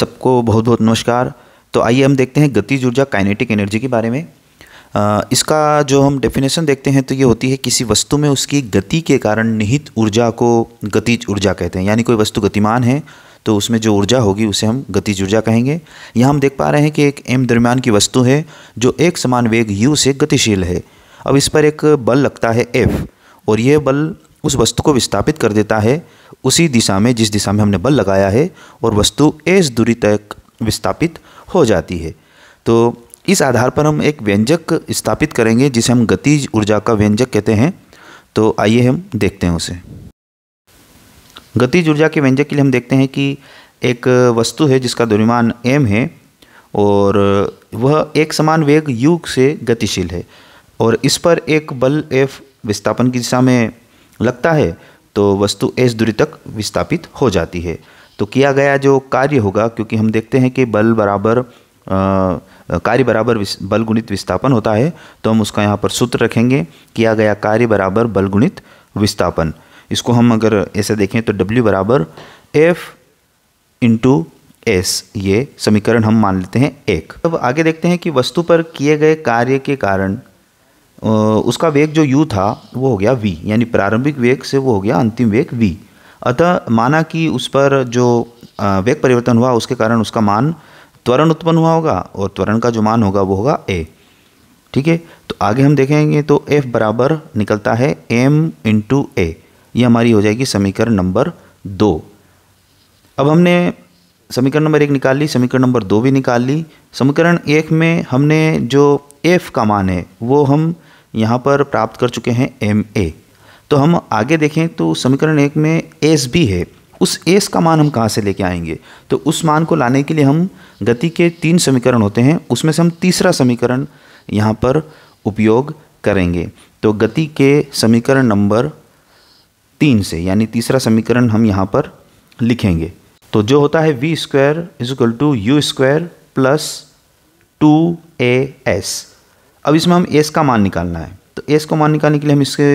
सबको बहुत बहुत नमस्कार तो आइए हम देखते हैं गतिज ऊर्जा काइनेटिक एनर्जी के बारे में आ, इसका जो हम डेफिनेशन देखते हैं तो ये होती है किसी वस्तु में उसकी गति के कारण निहित ऊर्जा को गतिज ऊर्जा कहते हैं यानी कोई वस्तु गतिमान है तो उसमें जो ऊर्जा होगी उसे हम गतिज ऊर्जा कहेंगे यहाँ हम देख पा रहे हैं कि एक एम दरम्यान की वस्तु है जो एक समान वेग यू से गतिशील है अब इस पर एक बल लगता है एफ और ये बल उस वस्तु को विस्थापित कर देता है उसी दिशा में जिस दिशा में हमने बल लगाया है और वस्तु एस दूरी तक विस्थापित हो जाती है तो इस आधार पर हम एक व्यंजक स्थापित करेंगे जिसे हम गतिज ऊर्जा का व्यंजक कहते हैं तो आइए हम देखते हैं उसे गतिज ऊर्जा के व्यंजक के लिए हम देखते हैं कि एक वस्तु है जिसका द्रव्यमान एम है और वह एक समान वेग यू से गतिशील है और इस पर एक बल एफ विस्थापन की दिशा में लगता है तो वस्तु एस दूरी तक विस्थापित हो जाती है तो किया गया जो कार्य होगा क्योंकि हम देखते हैं कि बल बराबर कार्य बराबर बल गुणित विस्थापन होता है तो हम उसका यहाँ पर सूत्र रखेंगे किया गया कार्य बराबर बल गुणित विस्थापन इसको हम अगर ऐसे देखें तो W बराबर एफ इंटू एस ये समीकरण हम मान लेते हैं एक अब आगे देखते हैं कि वस्तु पर किए गए कार्य के कारण उसका वेग जो u था वो हो गया v यानी प्रारंभिक वेग से वो हो गया अंतिम वेग v अतः माना कि उस पर जो वेग परिवर्तन हुआ उसके कारण उसका मान त्वरण उत्पन्न हुआ होगा और त्वरण का जो मान होगा वो होगा a ठीक है तो आगे हम देखेंगे तो f बराबर निकलता है m इंटू ए ये हमारी हो जाएगी समीकरण नंबर दो अब हमने समीकरण नंबर एक निकाल ली समीकरण नंबर दो भी निकाल ली समीकरण एक में हमने जो एफ का मान है वो हम यहाँ पर प्राप्त कर चुके हैं एम ए तो हम आगे देखें तो समीकरण एक में एस भी है उस एस का मान हम कहाँ से लेके आएंगे तो उस मान को लाने के लिए हम गति के तीन समीकरण होते हैं उसमें से हम तीसरा समीकरण यहाँ पर उपयोग करेंगे तो गति के समीकरण नंबर तीन से यानी तीसरा समीकरण हम यहाँ पर लिखेंगे तो जो होता है v square is equal to u square plus two a s अब इसमें हम एस का मान निकालना है तो एस को मान निकालने के लिए हम इसके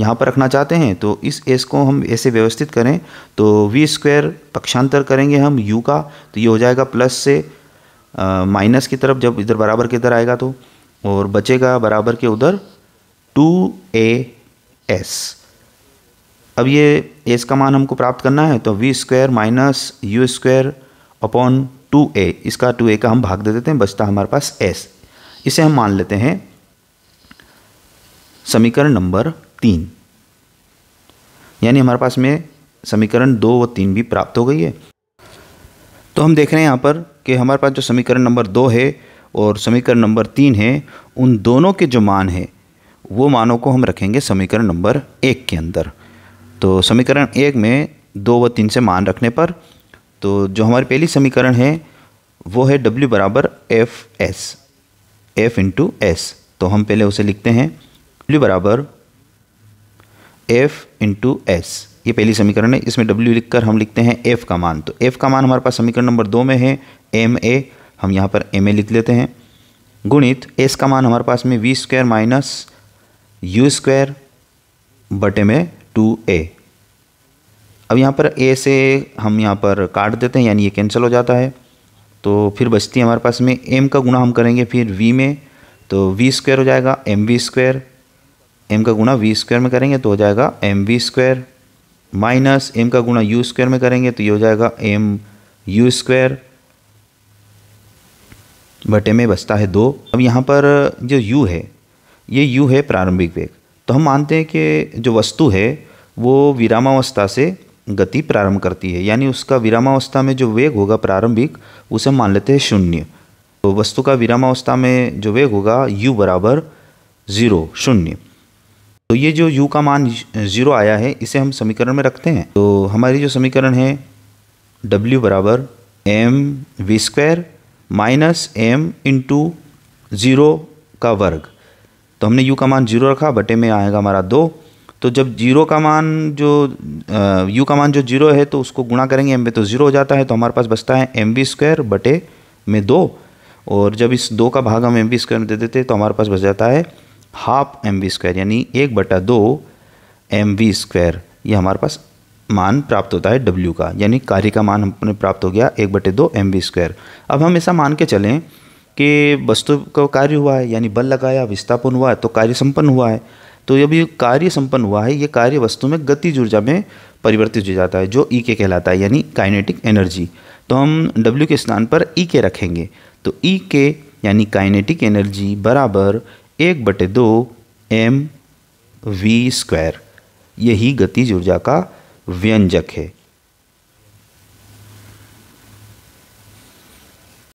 यहाँ पर रखना चाहते हैं तो इस एस को हम ऐसे व्यवस्थित करें तो वी स्क्वायर पक्षांतर करेंगे हम यू का तो ये हो जाएगा प्लस से माइनस की तरफ जब इधर बराबर के इधर आएगा तो और बचेगा बराबर के उधर टू ए एस अब ये एस का मान हमको प्राप्त करना है तो v square minus u square upon two a इसका टू ए का हम भाग दे देते हैं बचता हमारे पास एस इसे हम मान लेते हैं समीकरण नंबर तीन यानी हमारे पास में समीकरण दो व तीन भी प्राप्त हो गई है तो हम देख रहे हैं यहाँ पर कि हमारे पास जो समीकरण नंबर दो है और समीकरण नंबर तीन है उन दोनों के जो मान है वो मानों को हम रखेंगे समीकरण नंबर एक के अंदर तो समीकरण एक में दो व तीन से मान रखने पर तो जो हमारी पहली समीकरण है वो है डब्ल्यू बराबर F s F into s तो हम पहले उसे लिखते हैं डब्ल्यू बराबर एफ इंटू एस ये पहली समीकरण है इसमें डब्ल्यू लिखकर हम लिखते हैं एफ का मान तो एफ का मान हमारे पास समीकरण नंबर दो में है एम ए हम यहाँ पर एम ए लिख लेते हैं गुणित एस का मान हमारे पास में v square minus u square बटे में टू ए अब यहाँ पर ए से हम यहाँ पर काट देते हैं यानी ये कैंसिल हो जाता है तो फिर बचती है हमारे पास में एम का गुणा हम करेंगे फिर वी में तो वी स्क्वायर हो जाएगा एम वी स्क्वायर एम का गुणा वी स्क्वायर में करेंगे तो हो जाएगा m v square minus m का गुणा यू स्क्वायर में करेंगे तो ये हो जाएगा एम यू स्क्वायर बटे में बचता है दो अब यहाँ पर जो यू है ये यू है प्रारंभिक वेग तो हम मानते हैं कि जो वस्तु है वो विरामावस्था से गति प्रारंभ करती है यानी उसका विरामावस्था में जो वेग होगा प्रारंभिक उसे मान लेते हैं शून्य तो वस्तु का विरामावस्था में जो वेग होगा u बराबर ज़ीरो शून्य तो ये जो u का मान ज़ीरो आया है इसे हम समीकरण में रखते हैं तो हमारी जो समीकरण है w बराबर m v square minus m into zero का वर्ग तो हमने u का मान जीरो रखा बटे में आएगा हमारा दो तो जब जीरो का मान जो यू का मान जो जीरो है तो उसको गुणा करेंगे एम में तो ज़ीरो हो जाता है तो हमारे पास बचता है एम वी स्क्वायर बटे में दो और जब इस दो का भाग हम एम वी स्क्वायर में दे देते हैं तो हमारे पास बच जाता है हाफ एम वी स्क्वायर यानी एक बटा दो एम वी स्क्वायर ये हमारे पास मान प्राप्त होता है डब्ल्यू का यानी कार्य का मान हमने प्राप्त हो गया एक बटे दो एम वी स्क्वायर अब हम ऐसा मान के चलें कि वस्तु का कार्य हुआ है यानी बल लगाया विस्थापन हुआ है तो कार्य संपन्न हुआ है तो ये भी कार्य संपन्न हुआ है ये कार्य वस्तु में गतिज ऊर्जा में परिवर्तित हो जाता है जो ई e के कहलाता है यानी काइनेटिक एनर्जी तो हम डब्ल्यू के स्थान पर ई e के रखेंगे तो ई e के यानी काइनेटिक एनर्जी बराबर एक बटे दो एम वी स्क्वायर यही गतिज ऊर्जा का व्यंजक है